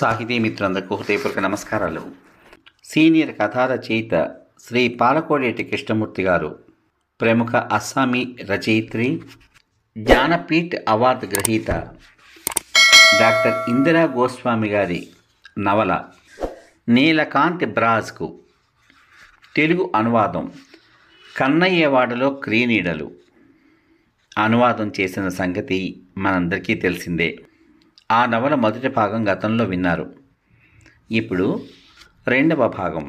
సాహితీ మిత్రులందరికీ హృదయపూర్వక నమస్కారాలు సీనియర్ కథా రచయిత శ్రీ పాలకోడేటి కృష్ణమూర్తి గారు ప్రముఖ అస్సామీ రచయిత్రి జ్ఞానపీఠ్ అవార్డు గ్రహీత డాక్టర్ ఇందిరా గోస్వామి గారి నవల నీలకాంత్ బ్రాజ్కు తెలుగు అనువాదం కన్నయ్యవాడలో క్రీనీడలు అనువాదం చేసిన సంగతి మనందరికీ తెలిసిందే ఆ నవల మొదటి భాగం గతంలో విన్నారు ఇప్పుడు రెండవ భాగం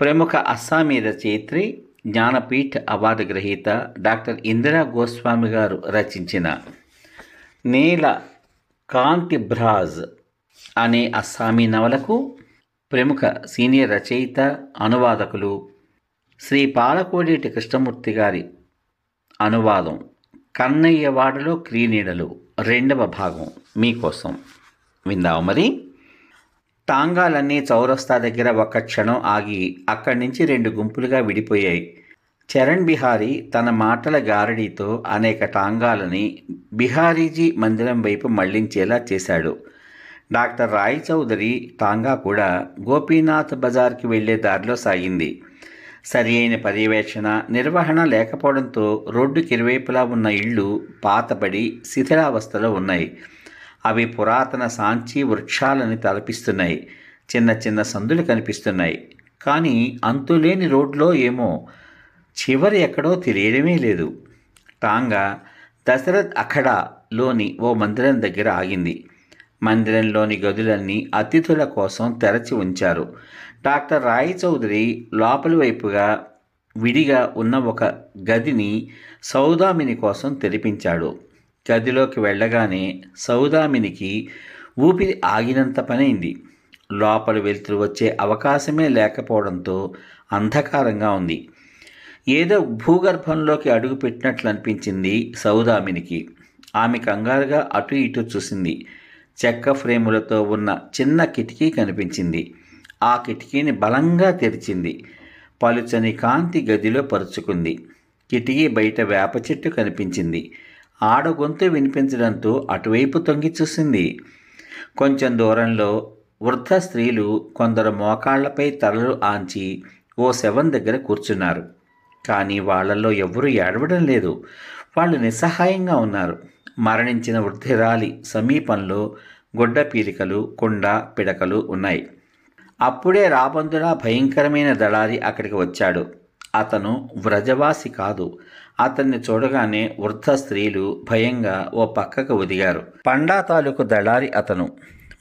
ప్రముఖ అస్సామీ రచయిత్రి జ్ఞానపీఠ్ అవార్డు గ్రహీత డాక్టర్ ఇందిరా గోస్వామి గారు రచించిన నీల కాంతి బ్రాజ్ అనే అస్సామీ నవలకు ప్రముఖ సీనియర్ రచయిత అనువాదకులు శ్రీ పాలకోడేటి కృష్ణమూర్తి గారి అనువాదం కన్నయ్యవాడలో క్రీనీడలు రెండవ భాగం మీకోసం విందాము మరి తాంగాలన్నీ చౌరస్తా దగ్గర ఒక్క క్షణం ఆగి అక్కడి నుంచి రెండు గుంపులుగా విడిపోయాయి చరణ్ బిహారీ తన మాటల గారడీతో అనేక టాంగాలని బిహారీజీ మందిరం వైపు మళ్లించేలా చేశాడు డాక్టర్ రాయ్ చౌదరి టాంగా కూడా గోపీనాథ్ బజార్కి వెళ్లే దారిలో సాగింది సరి అయిన పర్యవేక్షణ నిర్వహణ లేకపోవడంతో రోడ్డుకి ఇరువైపులా ఉన్న ఇళ్ళు పాతబడి శిథిలావస్థలో ఉన్నాయి అవి పురాతన సాంచి వృక్షాలని తలపిస్తున్నాయి చిన్న చిన్న సందులు కనిపిస్తున్నాయి కానీ అంతులేని రోడ్లో ఏమో చివరి ఎక్కడో తెలియడమే లేదు టాంగా దశరథ్ అఖడాలోని ఓ మందిరం దగ్గర ఆగింది మందిరంలోని గదులన్నీ అతిథుల కోసం తెరచి ఉంచారు డాక్టర్ రాయ్ చౌదరి లోపలి వైపుగా విడిగా ఉన్న ఒక గదిని సౌదామిని కోసం తెరిపించాడు గదిలోకి వెళ్ళగానే సౌదామినికి ఊపిరి ఆగినంత పనైంది లోపల వెలుతురు వచ్చే అవకాశమే లేకపోవడంతో అంధకారంగా ఉంది ఏదో భూగర్భంలోకి అడుగుపెట్టినట్లు అనిపించింది సౌదామినికి ఆమె కంగారుగా అటు ఇటు చూసింది చెక్క ఫ్రేములతో ఉన్న చిన్న కిటికీ కనిపించింది ఆ కిటికీని బలంగా తెరిచింది పలుచని కాంతి గదిలో పరుచుకుంది కిటికీ బయట వేప చెట్టు కనిపించింది ఆడ గొంతు వినిపించడంతో అటువైపు తొంగి చూసింది కొంచెం దూరంలో వృద్ధ స్త్రీలు కొందరు మోకాళ్లపై తలలు ఆంచి ఓ శవం దగ్గర కూర్చున్నారు కానీ వాళ్ళల్లో ఎవ్వరూ ఏడవడం లేదు వాళ్ళు నిస్సహాయంగా ఉన్నారు మరణించిన వృద్ధిరాలి సమీపంలో గొడ్డ పీలికలు కుండ పిడకలు ఉన్నాయి అప్పుడే రాబందుడా భయంకరమైన దళారి అక్కడికి వచ్చాడు అతను వ్రజవాసి కాదు అతన్ని చూడగానే వృద్ధ స్త్రీలు భయంగా ఓ పక్కకు ఒదిగారు పండా తాలూకు దళారి అతను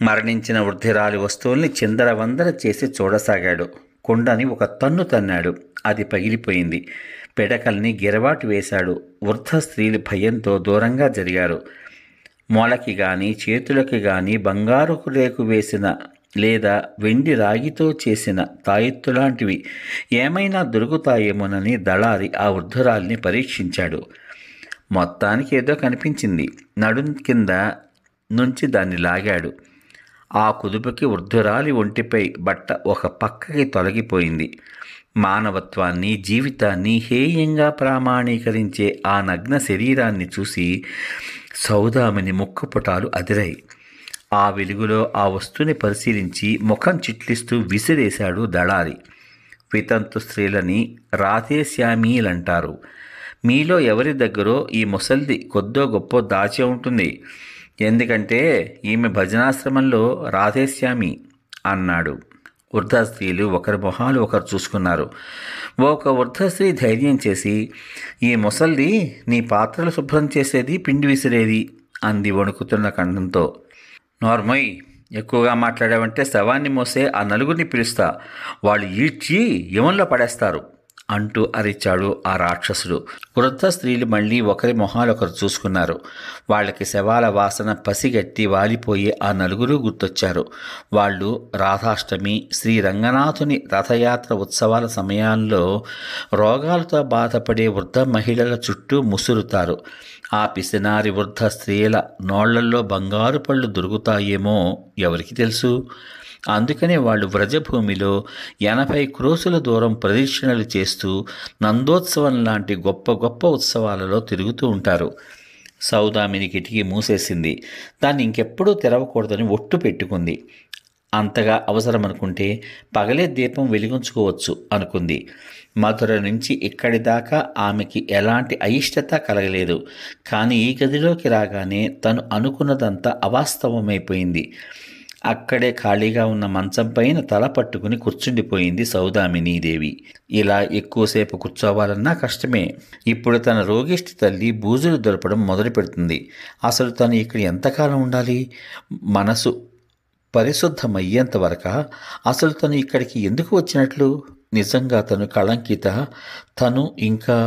మరణించిన వృద్ధిరాలి వస్తువుల్ని చిందరవందర చేసి చూడసాగాడు కుండని ఒక తన్ను తన్నాడు అది పగిలిపోయింది పెడకల్ని గిరవాటు వేశాడు వృద్ధ స్త్రీలు భయంతో దూరంగా జరిగారు మొలకి కానీ చేతులకి కానీ బంగారు రేకు వేసిన లేదా వెండి రాగితో చేసిన తాయెత్తు లాంటివి ఏమైనా దొరుకుతాయేమోనని దళారి ఆ వృద్ధురాల్ని పరీక్షించాడు మొత్తానికి ఏదో కనిపించింది నడుం కింద నుంచి దాన్ని లాగాడు ఆ కుదుపుకి వృద్ధురాలి ఒంటిపై బట్ట ఒక పక్కకి తొలగిపోయింది మానవత్వాన్ని జీవితాన్ని హేయంగా ప్రామాణీకరించే ఆ నగ్న శరీరాన్ని చూసి సౌదామిని ముక్కుపుటాలు అదిరాయి ఆ వెలుగులో ఆ వస్తువుని పరిశీలించి ముఖం చిట్లిస్తూ విసిరేశాడు దళారి వితంతు స్త్రీలని రాధేశ్యామీలంటారు మీలో ఎవరి దగ్గరో ఈ ముసల్ది కొద్దో గొప్ప దాచి ఉంటుంది ఎందుకంటే ఈమె భజనాశ్రమంలో రాధేశ్యామి అన్నాడు వృద్ధ స్త్రీలు ఒకరి మొహాలు ఒకరు చూసుకున్నారు ఒక వృద్ధ స్త్రీ ధైర్యం చేసి ఈ ముసల్ది నీ పాత్రలు శుభ్రం చేసేది పిండి విసిరేది అంది వణుకుతున్న కంఠంతో నార్మై ఎక్కువగా మాట్లాడావంటే శవాన్ని మోసే ఆ నలుగురిని పిలుస్తా వాళ్ళు ఈడ్చి యమంలో పడేస్తారు అంటూ అరిచాడు ఆ రాక్షసుడు వృద్ధ స్త్రీలు మళ్ళీ ఒకరి మొహాలొకరు చూసుకున్నారు వాళ్ళకి శవాల వాసన పసిగట్టి వాలిపోయి ఆ నలుగురు గుర్తొచ్చారు వాళ్ళు రాధాష్టమి శ్రీ రంగనాథుని రథయాత్ర ఉత్సవాల సమయాల్లో రోగాలతో బాధపడే వృద్ధ మహిళల చుట్టూ ముసురుతారు ఆ పిసినారి వృద్ధ స్త్రీల నోళ్లల్లో బంగారు పళ్ళు దొరుకుతాయేమో ఎవరికి తెలుసు అందుకనే వాళ్ళు వ్రజభూమిలో ఎనభై క్రోసుల దూరం ప్రదక్షిణలు చేస్తూ నందోత్సవం లాంటి గొప్ప గొప్ప ఉత్సవాలలో తిరుగుతూ ఉంటారు సౌదామిని కిటికీ మూసేసింది దాన్ని ఇంకెప్పుడూ తెరవకూడదని ఒట్టు పెట్టుకుంది అంతగా అవసరం అనుకుంటే పగలే దీపం వెలిగించుకోవచ్చు అనుకుంది మధుర నుంచి ఇక్కడి దాకా ఆమెకి ఎలాంటి అయిష్టత కలగలేదు కానీ ఈ గదిలోకి రాగానే తను అనుకున్నదంతా అవాస్తవమైపోయింది అక్కడే ఖాళీగా ఉన్న మంచం పైన తల పట్టుకుని కూర్చుండిపోయింది సౌదామినీదేవి ఇలా ఎక్కువసేపు కూర్చోవాలన్నా కష్టమే ఇప్పుడు తన రోగిష్టి తల్లి బూజులు దొరపడం మొదలు పెడుతుంది అసలు తను ఇక్కడ ఎంతకాలం ఉండాలి మనసు పరిశుద్ధమయ్యేంత వరక అసలు తను ఇక్కడికి ఎందుకు వచ్చినట్లు నిజంగా తను కళంకిత తను ఇంకా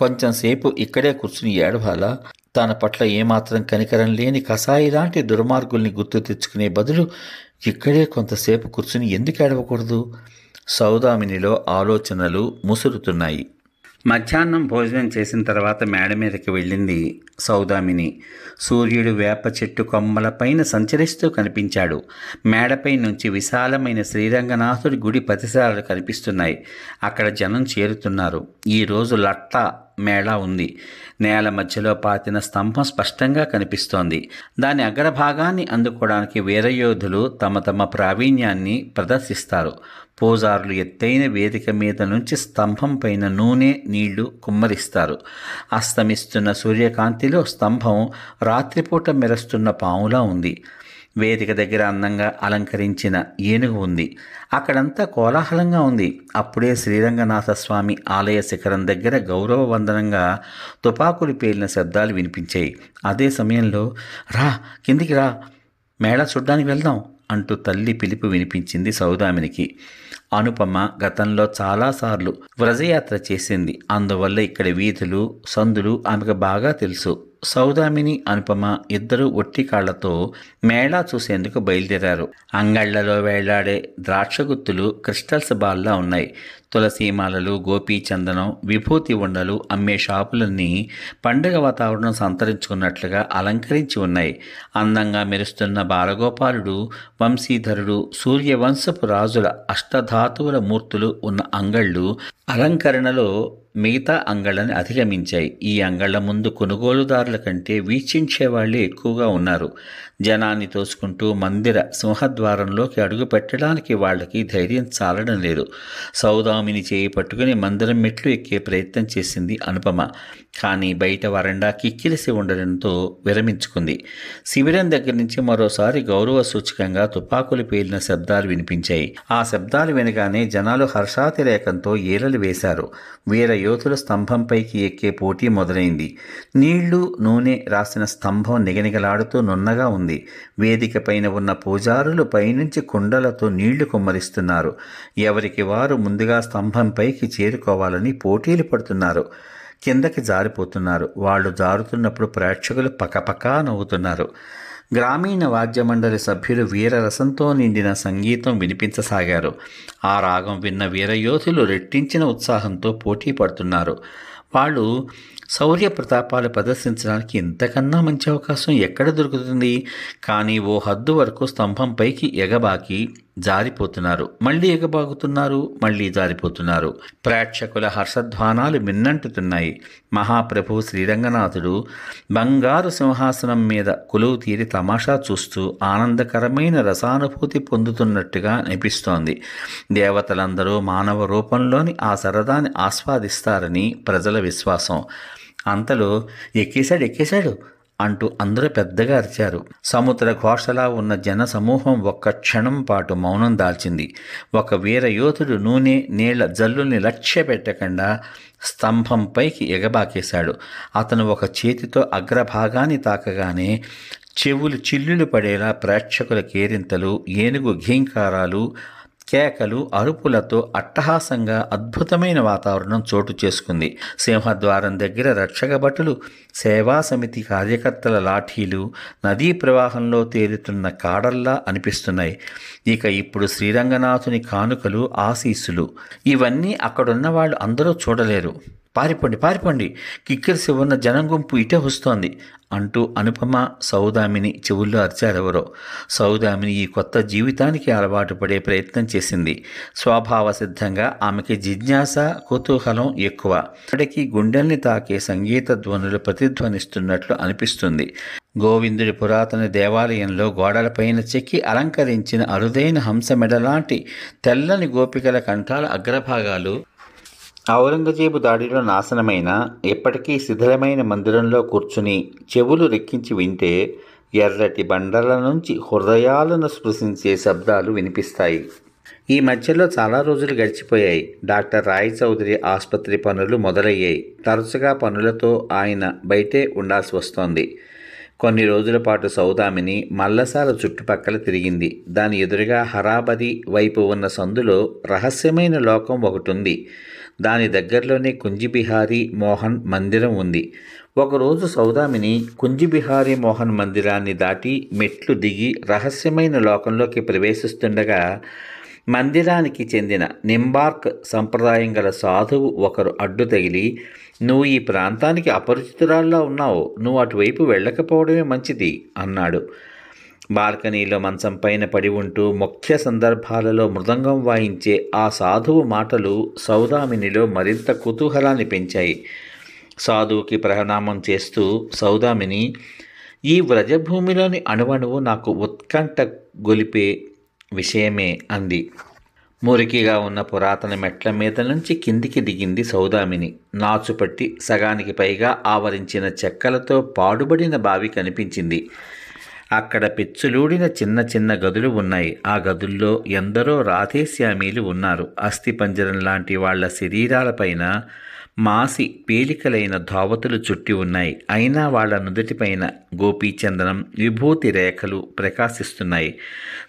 కొంచెంసేపు ఇక్కడే కూర్చుని ఏడవాలా తన పట్ల ఏమాత్రం కనికరం లేని కసాయి లాంటి దుర్మార్గుల్ని గుర్తు తెచ్చుకునే బదులు ఇక్కడే కొంతసేపు కూర్చుని ఎందుకు ఏడవకూడదు సౌదామినిలో ఆలోచనలు ముసురుతున్నాయి మధ్యాహ్నం భోజనం చేసిన తర్వాత మేడ మీదకి వెళ్ళింది సౌదామిని సూర్యుడు వేప చెట్టు కొమ్మలపైన సంచరిస్తూ కనిపించాడు మేడపై నుంచి విశాలమైన శ్రీరంగనాథుడి గుడి ప్రతిసారాలు కనిపిస్తున్నాయి అక్కడ జనం చేరుతున్నారు ఈరోజు లట్ట మేళా ఉంది నేల మధ్యలో పాతిన స్తంభం స్పష్టంగా కనిపిస్తోంది దాని అగ్రభాగాన్ని అందుకోవడానికి వీరయోధులు తమ తమ ప్రావీణ్యాన్ని ప్రదర్శిస్తారు పూజారులు ఎత్తైన వేదిక మీద నుంచి స్తంభం పైన నూనె నీళ్లు కుమ్మరిస్తారు అస్తమిస్తున్న సూర్యకాంతిలో స్తంభం రాత్రిపూట మెరుస్తున్న పాములా ఉంది వేదిక దగ్గర అందంగా అలంకరించిన ఏనుగు ఉంది అక్కడంతా కోలాహలంగా ఉంది అప్పుడే శ్రీరంగనాథ స్వామి ఆలయ శిఖరం దగ్గర గౌరవ వందనంగా తుపాకులు పేలిన శబ్దాలు వినిపించాయి అదే సమయంలో రా కిందికి రా మేళ చూడ్డానికి వెళ్దాం అంటూ తల్లి పిలుపు వినిపించింది సౌదామినికి అనుపమ గతంలో చాలాసార్లు వ్రజయాత్ర చేసింది అందువల్ల ఇక్కడ వీధులు సందులు ఆమెకు బాగా తెలుసు సౌదామిని అనుపమ ఇద్దరు ఒట్టి కాళ్లతో మేళా చూసేందుకు బయలుదేరారు అంగళ్లలో వేలాడే ద్రాక్షగుత్తులు క్రిస్టల్స్ బాల్లా ఉన్నాయి తులసీమాలలు గోపీచందనం విభూతి ఉండలు అమ్మే షాపులన్నీ పండుగ వాతావరణం సంతరించుకున్నట్లుగా అలంకరించి ఉన్నాయి అందంగా మెరుస్తున్న బాలగోపాలుడు వంశీధరుడు సూర్యవంశపు రాజుల అష్టధా ధాతువుల మూర్తులు ఉన్న అంగళ్ళు అలంకరణలో మిగతా అంగళ్ళని అధిగమించాయి ఈ అంగళ్ళ ముందు కొనుగోలుదారుల కంటే వీక్షించేవాళ్లే ఎక్కువగా ఉన్నారు జనాన్ని తోసుకుంటూ మందిర సింహద్వారంలోకి అడుగు పెట్టడానికి వాళ్ళకి ధైర్యం చాలడం లేదు సౌదామిని చేయి పట్టుకుని మందిరం మెట్లు ఎక్కే ప్రయత్నం చేసింది అనుపమ కానీ బయట వరండా కిక్కిలిసి ఉండడంతో విరమించుకుంది శిబిరం దగ్గర నుంచి మరోసారి గౌరవ సూచకంగా తుపాకులు పేలిన శబ్దాలు వినిపించాయి ఆ శబ్దాలు వినగానే జనాలు హర్షాతిరేకంతో ఏలలు వేశారు వీర యోతుల స్తంభంపైకి ఎక్కే పోటీ మొదలైంది నీళ్లు నూనె రాసిన స్తంభం నిగనిగలాడుతూ నున్నగా ఉంది వేదిక పైన ఉన్న పూజారులు పైనుంచి కుండలతో నీళ్లు కుమ్మరిస్తున్నారు ఎవరికి వారు ముందుగా స్తంభంపైకి చేరుకోవాలని పోటీలు పడుతున్నారు కిందకి జారిపోతున్నారు వాళ్ళు జారుతున్నప్పుడు ప్రేక్షకులు పకపకా నవ్వుతున్నారు గ్రామీణ వాద్యమండలి సభ్యులు వీరరసంతో నిండిన సంగీతం వినిపించసాగారు ఆ రాగం విన్న వీరయోధులు రెట్టించిన ఉత్సాహంతో పోటీ పడుతున్నారు వాళ్ళు శౌర్య ప్రతాపాలు ప్రదర్శించడానికి ఇంతకన్నా మంచి అవకాశం ఎక్కడ దొరుకుతుంది కానీ ఓ హద్దు వరకు స్తంభంపైకి ఎగబాకి జారిపోతున్నారు మళ్ళీ ఎగబాగుతున్నారు మళ్ళీ జారిపోతున్నారు ప్రేక్షకుల హర్షధ్వానాలు మిన్నంటుతున్నాయి మహాప్రభు శ్రీరంగనాథుడు బంగారు సింహాసనం మీద కులువు తీరి తమాషా చూస్తూ ఆనందకరమైన రసానుభూతి పొందుతున్నట్టుగా అనిపిస్తోంది దేవతలందరూ మానవ రూపంలోని ఆ సరదాని ఆస్వాదిస్తారని ప్రజల విశ్వాసం అంతలో ఎక్కేశాడు ఎక్కేశాడు అంటూ అందరూ పెద్దగా అరిచారు సముద్ర ఘోషలా ఉన్న జన సమూహం ఒక్క క్షణం పాటు మౌనం దాల్చింది ఒక వీర యోధుడు నూనె నీళ్ల జల్లుల్ని లక్ష్య పెట్టకుండా స్తంభంపైకి ఎగబాకేశాడు అతను ఒక చేతితో అగ్రభాగాన్ని తాకగానే చెవులు చిల్లులు పడేలా ప్రేక్షకుల కేరింతలు ఏనుగు ఘీంకారాలు కేకలు అరుపులతో అట్టహాసంగా అద్భుతమైన వాతావరణం చోటు చేసుకుంది సింహద్వారం దగ్గర రక్షక భటులు సేవా సమితి కార్యకర్తల లాఠీలు నదీ ప్రవాహంలో తేలుతున్న కాడల్లా అనిపిస్తున్నాయి ఇక ఇప్పుడు శ్రీరంగనాథుని కానుకలు ఆశీస్సులు ఇవన్నీ అక్కడున్న వాళ్ళు అందరూ చూడలేరు పారిపోండి పారిపోండి కిక్కిరిసి ఉన్న జనం గుంపు ఇటే వస్తోంది అంటూ అనుపమ సౌదామిని చెవుల్లో అరిచారెవరో సౌదామిని ఈ కొత్త జీవితానికి అలవాటు పడే ప్రయత్నం చేసింది స్వభావ సిద్ధంగా ఆమెకి జిజ్ఞాస కుతూహలం ఎక్కువ ఇప్పటికీ గుండెల్ని తాకే సంగీత ధ్వనులు ప్రతిధ్వనిస్తున్నట్లు అనిపిస్తుంది గోవిందుడి పురాతన దేవాలయంలో గోడలపైన చెక్కి అలంకరించిన అరుదైన హంస మెడలాంటి తెల్లని గోపికల కంఠాల అగ్రభాగాలు ఔరంగజేబు దాడిలో నాశనమైన ఎప్పటికీ శిథిలమైన మందిరంలో కూర్చుని చెవులు రెక్కించి వింటే ఎర్రటి బండల నుంచి హృదయాలను స్పృశించే శబ్దాలు వినిపిస్తాయి ఈ మధ్యలో చాలా రోజులు గడిచిపోయాయి డాక్టర్ రాయ్ చౌదరి ఆసుపత్రి పనులు మొదలయ్యాయి తరచుగా పనులతో ఆయన బయటే ఉండాల్సి వస్తోంది కొన్ని రోజుల పాటు సౌదామిని మల్లసాల చుట్టుపక్కల తిరిగింది దాని ఎదురుగా హరాబది వైపు ఉన్న సందులో రహస్యమైన లోకం ఒకటి ఉంది దాని దగ్గరలోనే కుంజిబిహారీ మోహన్ మందిరం ఉంది ఒకరోజు సౌదామిని కుంజిబిహారీ మోహన్ మందిరాన్ని దాటి మెట్లు దిగి రహస్యమైన లోకంలోకి ప్రవేశిస్తుండగా మందిరానికి చెందిన నింబార్క్ సంప్రదాయం గల సాధువు ఒకరు అడ్డు తగిలి నువ్వు ఈ ప్రాంతానికి అపరిచితురాల్లో ఉన్నావు నువ్వు అటువైపు వెళ్ళకపోవడమే మంచిది అన్నాడు బాల్కనీలో మంచం పైన పడి ఉంటూ ముఖ్య సందర్భాలలో మృదంగం వాయించే ఆ సాధువు మాటలు సౌదామినిలో మరింత కుతూహలాన్ని పెంచాయి సాధువుకి ప్రణామం చేస్తూ సౌదామిని ఈ వ్రజభూమిలోని అణువణువు నాకు ఉత్కంఠ గొలిపే విషయమే అంది మురికిగా ఉన్న పురాతన మెట్ల మీద నుంచి కిందికి దిగింది సౌదామిని నాచుపట్టి సగానికి పైగా ఆవరించిన చెక్కలతో పాడుబడిన బావి కనిపించింది అక్కడ పెచ్చులూడిన చిన్న చిన్న గదులు ఉన్నాయి ఆ గదుల్లో ఎందరో రాధేశ్యామీలు ఉన్నారు అస్థిపంజరం లాంటి వాళ్ల శరీరాలపైన మాసి పేలికలైన ధావతులు చుట్టి ఉన్నాయి అయినా వాళ్ల నుదుటిపైన గోపీచందనం విభూతి రేఖలు ప్రకాశిస్తున్నాయి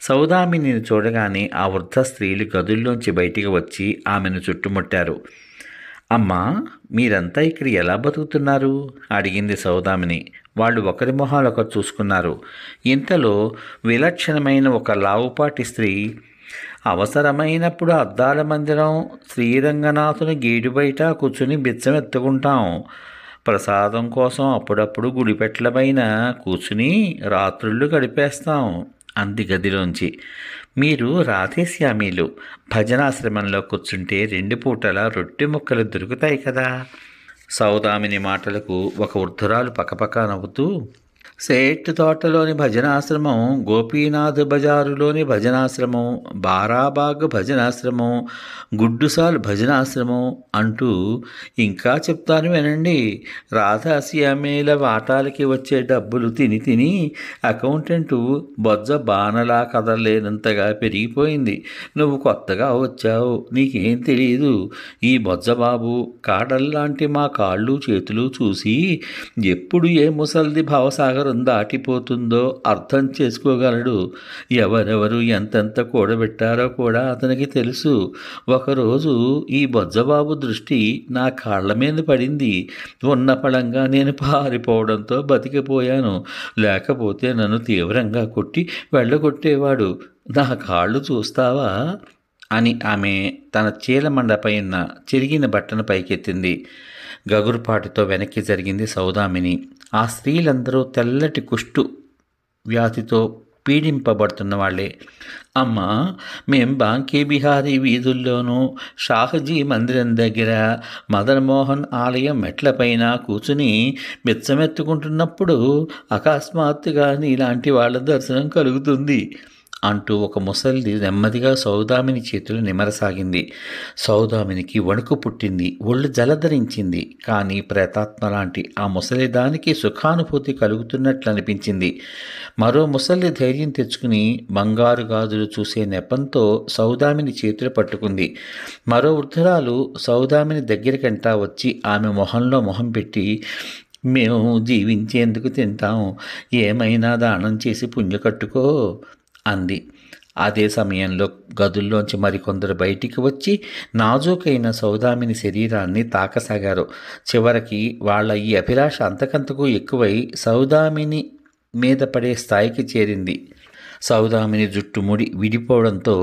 సౌదామినిని చూడగానే ఆ వృద్ధ స్త్రీలు గదుల్లోంచి బయటికి వచ్చి ఆమెను చుట్టుముట్టారు అమ్మా మీరంతా ఇక్కడ ఎలా బతుకుతున్నారు అడిగింది సౌదామిని వాళ్ళు ఒకరి మొహాలొకరు చూసుకున్నారు ఇంతలో విలక్షణమైన ఒక లావుపాటి స్త్రీ అవసరమైనప్పుడు అద్దాల మందిరం శ్రీరంగనాథుని గేటు బయట కూర్చుని బిచ్చమెత్తుకుంటాం ఎత్తుకుంటాం ప్రసాదం కోసం అప్పుడప్పుడు గుడిపెట్లపైన కూర్చుని రాత్రుళ్ళు గడిపేస్తాం అంది గదిలోంచి మీరు రాధేశ్యామీలు భజనాశ్రమంలో కూర్చుంటే రెండు పూటల రొట్టె ముక్కలు దొరుకుతాయి కదా సౌదామిని మాటలకు ఒక వృద్ధురాలు పక్కపక్క నవ్వుతూ సేట్ తోటలోని భజనాశ్రమం గోపీనాథ్ బజారులోని భజనాశ్రమం బారాబాగ్ భజనాశ్రమం గుడ్డుసాల్ భజనాశ్రమం అంటూ ఇంకా చెప్తాను వినండి రాధాశ్యామేల వాటాలకి వచ్చే డబ్బులు తిని తిని అకౌంటెంట్ బొజ్జ బాణలా కదలేనంతగా పెరిగిపోయింది నువ్వు కొత్తగా వచ్చావు నీకేం తెలియదు ఈ బొజ్జబాబు కాడల్లాంటి మా కాళ్ళు చేతులు చూసి ఎప్పుడు ఏ ముసల్ది భావసాగర్ అవసరం దాటిపోతుందో అర్థం చేసుకోగలడు ఎవరెవరు ఎంతెంత కూడబెట్టారో కూడా అతనికి తెలుసు ఒకరోజు ఈ బొజ్జబాబు దృష్టి నా కాళ్ల మీద పడింది ఉన్న పడంగా నేను పారిపోవడంతో బతికిపోయాను లేకపోతే నన్ను తీవ్రంగా కొట్టి వెళ్ళగొట్టేవాడు నా కాళ్ళు చూస్తావా అని ఆమె తన చీలమండపైన చిరిగిన బట్టను పైకెత్తింది గగురుపాటితో వెనక్కి జరిగింది సౌదామిని ఆ స్త్రీలందరూ తెల్లటి కుష్టు వ్యాధితో పీడింపబడుతున్న వాళ్ళే అమ్మ మేం బాంకీ బిహారీ వీధుల్లోనూ షాహజీ మందిరం దగ్గర మదన్మోహన్ ఆలయం మెట్లపైన కూర్చుని మిచ్చమెత్తుకుంటున్నప్పుడు అకస్మాత్తుగా నీలాంటి వాళ్ళ దర్శనం కలుగుతుంది అంటూ ఒక ముసలిది నెమ్మదిగా సౌదామిని చేతులు నిమరసాగింది సౌదామినికి వణుకు పుట్టింది ఒళ్ళు జలధరించింది కానీ ప్రేతాత్మ లాంటి ఆ ముసలిదానికి సుఖానుభూతి కలుగుతున్నట్లు అనిపించింది మరో ముసలి ధైర్యం తెచ్చుకుని బంగారు గాజులు చూసే నెపంతో సౌదామిని చేతులు పట్టుకుంది మరో వృద్ధురాలు సౌదామిని దగ్గరికంటా వచ్చి ఆమె మొహంలో మొహం పెట్టి మేము జీవించేందుకు తింటాం ఏమైనా దానం చేసి పుణ్య కట్టుకో అంది అదే సమయంలో గదుల్లోంచి మరికొందరు బయటికి వచ్చి నాజూకైన సౌదామిని శరీరాన్ని తాకసాగారు చివరికి వాళ్ళ ఈ అభిలాష అంతకంతకు ఎక్కువై సౌదామిని మీద పడే స్థాయికి చేరింది సౌదామిని జుట్టు ముడి విడిపోవడంతో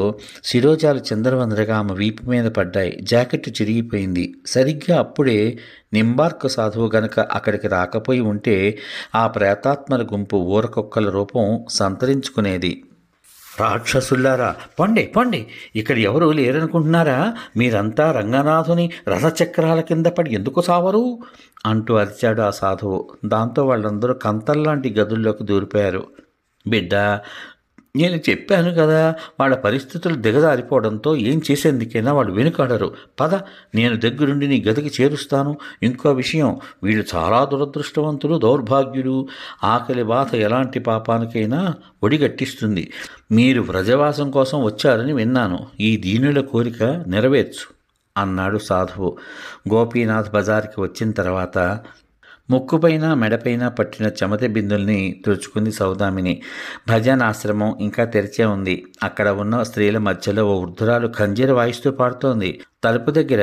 శిరోజాలు చంద్రవందరగా ఆమె వీపు మీద పడ్డాయి జాకెట్ చిరిగిపోయింది సరిగ్గా అప్పుడే నింబార్క్ సాధువు గనక అక్కడికి రాకపోయి ఉంటే ఆ ప్రేతాత్మల గుంపు ఊరకొక్కల రూపం సంతరించుకునేది రాక్షసుల్లారా పండి పండి ఇక్కడ ఎవరు లేరనుకుంటున్నారా మీరంతా రంగనాథుని రథచక్రాల కింద పడి ఎందుకు సావరు అంటూ అరిచాడు ఆ సాధువు దాంతో వాళ్ళందరూ కంతల్లాంటి గదుల్లోకి దూరిపోయారు బిడ్డ నేను చెప్పాను కదా వాళ్ళ పరిస్థితులు దిగజారిపోవడంతో ఏం చేసేందుకైనా వాళ్ళు వెనుకాడరు పద నేను దగ్గరుండి నీ గదికి చేరుస్తాను ఇంకో విషయం వీళ్ళు చాలా దురదృష్టవంతులు దౌర్భాగ్యులు ఆకలి బాధ ఎలాంటి పాపానికైనా ఒడిగట్టిస్తుంది మీరు వ్రజవాసం కోసం వచ్చారని విన్నాను ఈ దీనుల కోరిక నెరవేర్చు అన్నాడు సాధువు గోపీనాథ్ బజార్కి వచ్చిన తర్వాత ముక్కుపైన మెడపైన పట్టిన చెమత బిందుల్ని తుడుచుకుంది సౌదామిని భజనాశ్రమం ఇంకా తెరిచే ఉంది అక్కడ ఉన్న స్త్రీల మధ్యలో ఓ వృద్ధురాలు ఖంజీర వాయిస్తూ పాడుతోంది తలుపు దగ్గర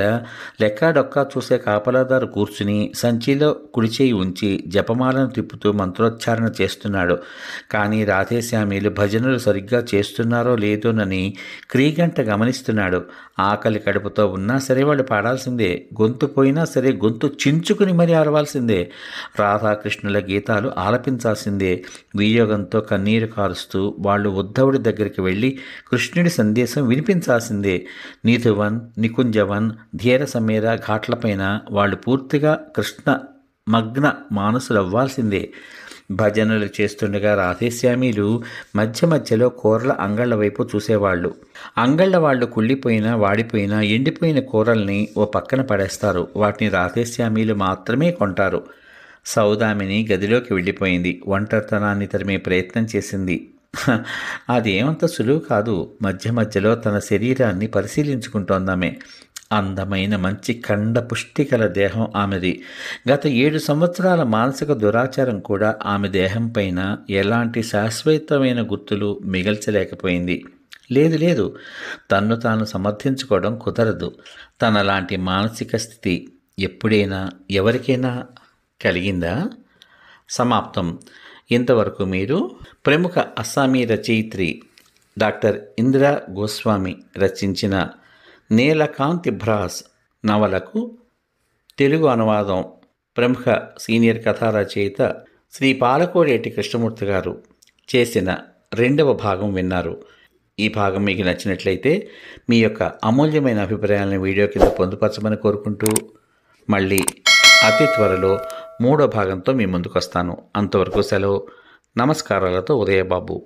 లెక్కాడొక్కా చూసే కాపలాదారు కూర్చుని సంచిలో కుడిచేయి ఉంచి జపమాలను తిప్పుతూ మంత్రోచ్చారణ చేస్తున్నాడు కానీ రాధేశ్యామీలు భజనలు సరిగ్గా చేస్తున్నారో లేదోనని క్రీగంట గమనిస్తున్నాడు ఆకలి కడుపుతో ఉన్నా సరే వాళ్ళు పాడాల్సిందే గొంతు పోయినా సరే గొంతు చించుకుని మరీ అరవాల్సిందే రాధాకృష్ణుల గీతాలు ఆలపించాల్సిందే వియోగంతో కన్నీరు కారుస్తూ వాళ్ళు ఉద్ధవుడి దగ్గరికి వెళ్ళి కృష్ణుడి సందేశం వినిపించాల్సిందే నీతువన్ నికుం జవన్ ధీర సమేర ఘాట్లపైన వాళ్ళు పూర్తిగా కృష్ణ మగ్న మానసులు అవ్వాల్సిందే భజనలు చేస్తుండగా రాధేశ్యామీలు మధ్య మధ్యలో కూరల అంగళ్ళ వైపు చూసేవాళ్ళు అంగళ్ళ వాళ్ళు కుళ్ళిపోయిన వాడిపోయిన ఎండిపోయిన కూరల్ని ఓ పక్కన పడేస్తారు వాటిని రాధేశ్యామీలు మాత్రమే కొంటారు సౌదామిని గదిలోకి వెళ్ళిపోయింది ఒంటరితనాన్ని తరిమే ప్రయత్నం చేసింది అదేమంత సులువు కాదు మధ్య మధ్యలో తన శరీరాన్ని పరిశీలించుకుంటోందామే అందమైన మంచి ఖండ పుష్టికల దేహం ఆమెది గత ఏడు సంవత్సరాల మానసిక దురాచారం కూడా ఆమె దేహం పైన ఎలాంటి శాశ్వతమైన గుర్తులు మిగల్చలేకపోయింది లేదు లేదు తన్ను తాను సమర్థించుకోవడం కుదరదు తన లాంటి మానసిక స్థితి ఎప్పుడైనా ఎవరికైనా కలిగిందా సమాప్తం ఇంతవరకు మీరు ప్రముఖ అస్సామీ రచయిత్రి డాక్టర్ ఇందిరా గోస్వామి రచించిన నీలకాంతి భ్రాస్ నవలకు తెలుగు అనువాదం ప్రముఖ సీనియర్ కథా రచయిత శ్రీ పాలకోడేటి కృష్ణమూర్తి గారు చేసిన రెండవ భాగం విన్నారు ఈ భాగం మీకు నచ్చినట్లయితే మీ యొక్క అమూల్యమైన అభిప్రాయాలను వీడియో కింద పొందుపరచమని కోరుకుంటూ మళ్ళీ అతి త్వరలో మూడో భాగంతో మీ ముందుకు వస్తాను అంతవరకు సెలవు నమస్కారాలతో ఉదయబాబు